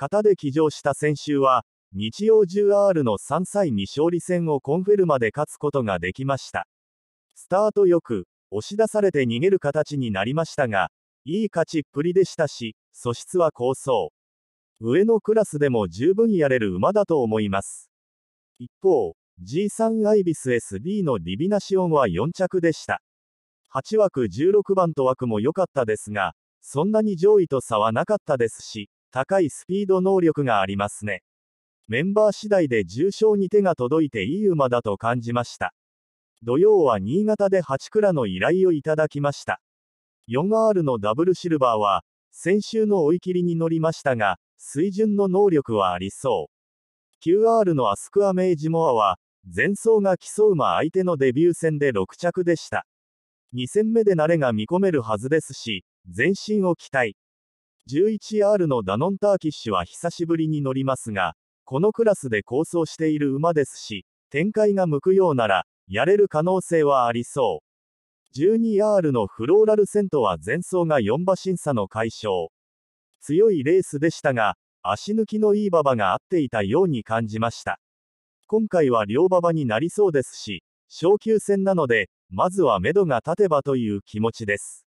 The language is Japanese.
型で騎乗した先週は、日曜 10R の3歳未勝利戦をコンフェルマで勝つことができました。スタートよく、押し出されて逃げる形になりましたが、いい勝ちっぷりでしたし、素質は高層。上のクラスでも十分やれる馬だと思います。一方、G3 アイビス SD のリビナシオンは4着でした。8枠16番と枠も良かったですが、そんなに上位と差はなかったですし、高いスピード能力がありますね。メンバー次第で重賞に手が届いていい馬だと感じました。土曜は新潟で8倉の依頼をいただきました。4R のダブルシルバーは、先週の追い切りに乗りましたが、水準の能力はありそう。9R のアスクアメージモアは、前走が競う馬相手のデビュー戦で6着でした。2戦目で慣れが見込めるはずですし、前進を期待。11R のダノンターキッシュは久しぶりに乗りますが、このクラスで構想している馬ですし、展開が向くようなら、やれる可能性はありそう。12R のフローラルセントは前走が4馬審査の解消。強いレースでしたが、足抜きのいい馬場が合っていたように感じました。今回は両馬場になりそうですし、昇級戦なので、まずは目処が立てばという気持ちです。